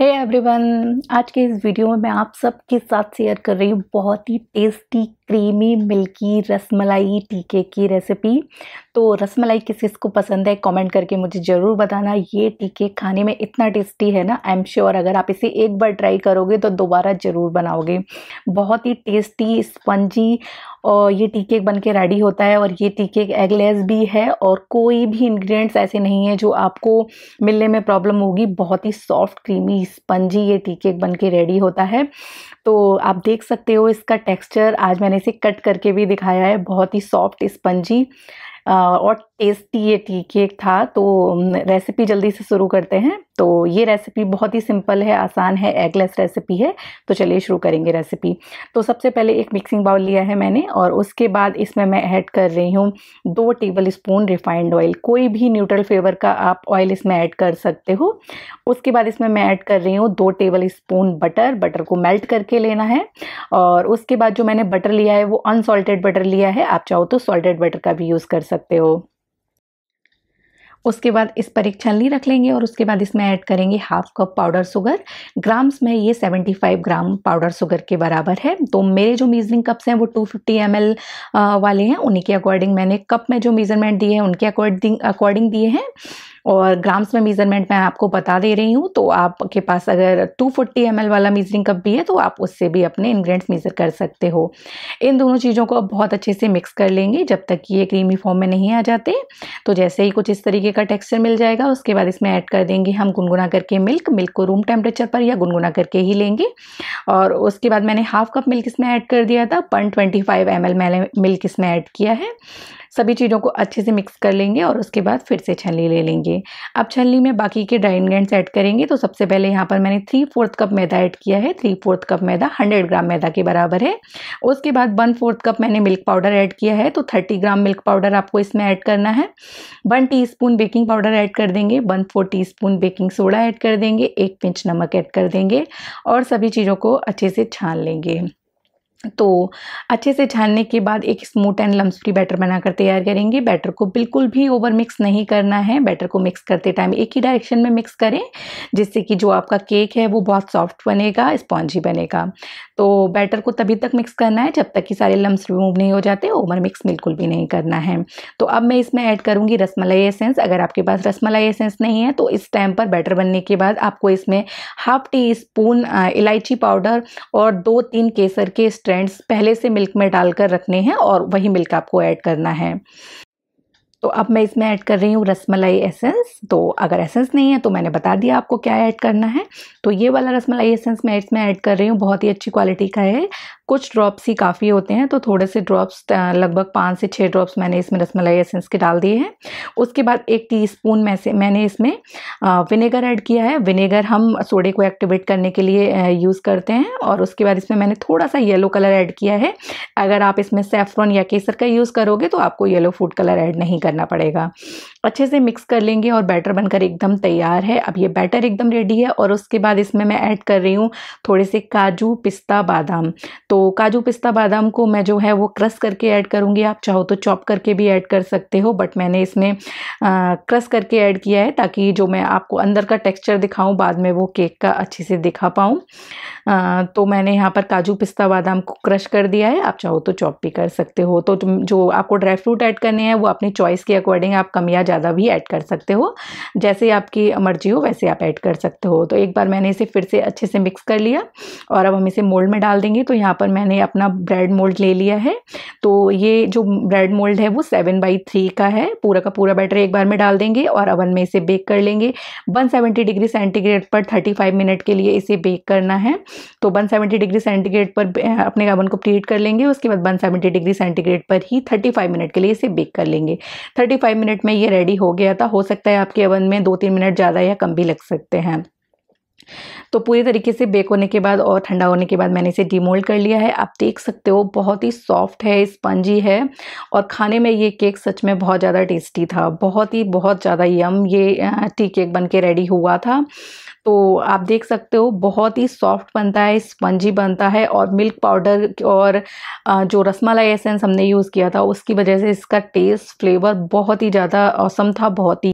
हे hey everyone आज के इस वीडियो में मैं आप सबके साथ शेयर कर रही हूँ बहुत ही tasty creamy milky rasmalai tea cake की रेसिपी तो रसमलाई किस किस को पसंद है कमेंट करके मुझे ज़रूर बताना ये टीके खाने में इतना टेस्टी है ना आई एम श्योर अगर आप इसे एक बार ट्राई करोगे तो दोबारा ज़रूर बनाओगे बहुत ही टेस्टी स्पंजी और ये टीके बन के रेडी होता है और ये टीके एगलेस भी है और कोई भी इन्ग्रीडियंट्स ऐसे नहीं है जो आपको मिलने में प्रॉब्लम होगी बहुत ही सॉफ्ट क्रीमी स्पंजी ये टीके बन के रेडी होता है तो आप देख सकते हो इसका टेक्स्चर आज मैंने से कट करके भी दिखाया है बहुत ही सॉफ्ट स्पंजी और टेस्टी ये टी केक था तो रेसिपी जल्दी से शुरू करते हैं तो ये रेसिपी बहुत ही सिंपल है आसान है एगलेस रेसिपी है तो चलिए शुरू करेंगे रेसिपी तो सबसे पहले एक मिक्सिंग बाउल लिया है मैंने और उसके बाद इसमें मैं ऐड कर रही हूँ दो टेबल स्पून रिफाइंड ऑयल कोई भी न्यूट्रल फ्लेवर का आप ऑयल इसमें ऐड कर सकते हो उसके बाद इसमें मैं ऐड कर रही हूँ दो टेबल स्पून बटर बटर को मेल्ट करके लेना है और उसके बाद जो मैंने बटर लिया है वो अनसॉल्टेड बटर लिया है आप चाहो तो सॉल्टेड बटर का भी यूज़ कर सकते हो उसके बाद इस पर एक छलनी रख लेंगे और उसके बाद इसमें ऐड करेंगे half cup powder sugar grams में ये 75 ग्राम पाउडर शुगर के बराबर है तो मेरे जो मीजरिंग कप्स हैं वो 250 फिफ्टी वाले हैं उन्हीं के अकॉर्डिंग मैंने कप में जो मेजरमेंट दिए हैं उनके अकॉर्डिंग अकॉर्डिंग दिए हैं और ग्राम्स में मेज़रमेंट मैं आपको बता दे रही हूँ तो आपके पास अगर 240 फोर्टी वाला मेजरिंग कप भी है तो आप उससे भी अपने इन्ग्रेडिएंट्स मेज़र कर सकते हो इन दोनों चीज़ों को आप बहुत अच्छे से मिक्स कर लेंगे जब तक ये क्रीमी फॉर्म में नहीं आ जाते तो जैसे ही कुछ इस तरीके का टेक्सचर मिल जाएगा उसके बाद इसमें ऐड कर देंगे हम गुनगुना करके मिल्क मिल्क को रूम टेम्परेचर पर या गुनगुना करके ही लेंगे और उसके बाद मैंने हाफ कप मिल्क इसमें ऐड कर दिया था पन ट्वेंटी फाइव एम मिल्क इसमें ऐड किया है सभी चीज़ों को अच्छे से मिक्स कर लेंगे और उसके बाद फिर से छलनी ले लेंगे अब छलनी में बाकी के ड्राई इंग्रेडिएंट्स ऐड करेंगे तो सबसे पहले यहाँ पर मैंने थ्री फोर्थ कप मैदा ऐड किया है थ्री फोर्थ कप मैदा हंड्रेड ग्राम मैदा के बराबर है उसके बाद वन फोर्थ कप मैंने मिल्क पाउडर ऐड किया है तो थर्टी ग्राम मिल्क पाउडर आपको इसमें ऐड करना है one T baking powder add कर देंगे one four T baking soda add कर देंगे एक पिंच नमक ऐड कर देंगे और सभी चीज़ों को अच्छे से छान लेंगे तो अच्छे से छानने के बाद एक smooth and lumps free batter बनाकर तैयार करेंगे बैटर को बिल्कुल भी ओवर मिक्स नहीं करना है बैटर को मिक्स करते टाइम एक ही डायरेक्शन में मिक्स करें जिससे कि जो आपका केक है वो बहुत सॉफ्ट बनेगा स्पॉन्जी बनेगा तो बैटर को तभी तक मिक्स करना है जब तक कि सारे लम्स रिमूव नहीं हो जाते ओवर मिक्स बिल्कुल भी नहीं करना है तो अब मैं इसमें ऐड करूँगी रसमलाई एसेंस अगर आपके पास रसमलाई एसेंस नहीं है तो इस टाइम पर बैटर बनने के बाद आपको इसमें हाफ टी स्पून इलायची पाउडर और दो तीन केसर के स्ट्रैंड्स पहले से मिल्क में डालकर रखने हैं और वही मिल्क आपको ऐड करना है तो अब मैं इसमें ऐड कर रही हूँ रसमलाई एसेंस तो अगर एसेंस नहीं है तो मैंने बता दिया आपको क्या ऐड करना है तो ये वाला रसमलाई एसेंस मैं इसमें ऐड कर रही हूँ बहुत ही अच्छी क्वालिटी का है कुछ ड्रॉप्स ही काफ़ी होते हैं तो थोड़े से ड्रॉप्स लगभग पाँच से छः ड्रॉप्स मैंने इसमें रसमलाई एसेंस के डाल दिए हैं उसके बाद एक टीस्पून में से मैंने इसमें विनेगर ऐड किया है विनेगर हम सोडे को एक्टिवेट करने के लिए यूज़ करते हैं और उसके बाद इसमें मैंने थोड़ा सा येलो कलर ऐड किया है अगर आप इसमें सेफ्रॉन या केसर का यूज़ करोगे तो आपको येलो फूड कलर ऐड नहीं करना पड़ेगा अच्छे से मिक्स कर लेंगे और बैटर बनकर एकदम तैयार है अब ये बैटर एकदम रेडी है और उसके बाद इसमें मैं ऐड कर रही हूँ थोड़े से काजू पिस्ता बादाम तो तो काजू पिस्ता बादाम को मैं जो है वो क्रस करके ऐड करूँगी आप चाहो तो चॉप करके भी ऐड कर सकते हो बट मैंने इसमें क्रस करके ऐड किया है ताकि जो मैं आपको अंदर का टेक्सचर दिखाऊँ बाद में वो केक का अच्छे से दिखा पाऊँ तो मैंने यहाँ पर काजू पिस्ता बादाम को क्रश कर दिया है आप चाहो तो चॉप भी कर सकते हो तो जो आपको ड्राई फ्रूट ऐड करने हैं वो अपनी चॉइस के अकॉर्डिंग आप कम या ज़्यादा भी ऐड कर सकते हो जैसे आपकी मर्जी हो वैसे आप ऐड कर सकते हो तो एक बार मैंने इसे फिर से अच्छे से मिक्स कर लिया और अब हम इसे मोल्ड में डाल देंगे तो यहाँ पर मैंने अपना ब्रेड मोल्ड ले लिया है तो ये जो ब्रेड मोल्ड है वो सेवन बाई थ्री का है पूरा का पूरा बैटर एक बार में डाल देंगे और अवन में इसे बेक कर लेंगे 170 डिग्री सेंटीग्रेड पर 35 मिनट के लिए इसे बेक करना है तो 170 डिग्री सेंटीग्रेड पर अपने अवन को प्रीट कर लेंगे उसके बाद 170 डिग्री सेंटीग्रेड पर ही फाइव मिनट के लिए इसे बेक कर लेंगे फाइव मिनट में ये रेडी हो गया था हो सकता है आपके अवन में दो तीन मिनट ज़्यादा या कम भी लग सकते हैं तो पूरी तरीके से बेक होने के बाद और ठंडा होने के बाद मैंने इसे डिमोल्ड कर लिया है आप देख सकते हो बहुत ही सॉफ्ट है स्पंजी है और खाने में ये केक सच में बहुत ज़्यादा टेस्टी था बहुत ही बहुत ज़्यादा यम ये टी केक बन के रेडी हुआ था तो आप देख सकते हो बहुत ही सॉफ्ट बनता है स्पंजी बनता है और मिल्क पाउडर और जो रसमलाई एसेंस हमने यूज़ किया था उसकी वजह से इसका टेस्ट फ्लेवर बहुत ही ज़्यादा औसम था बहुत ही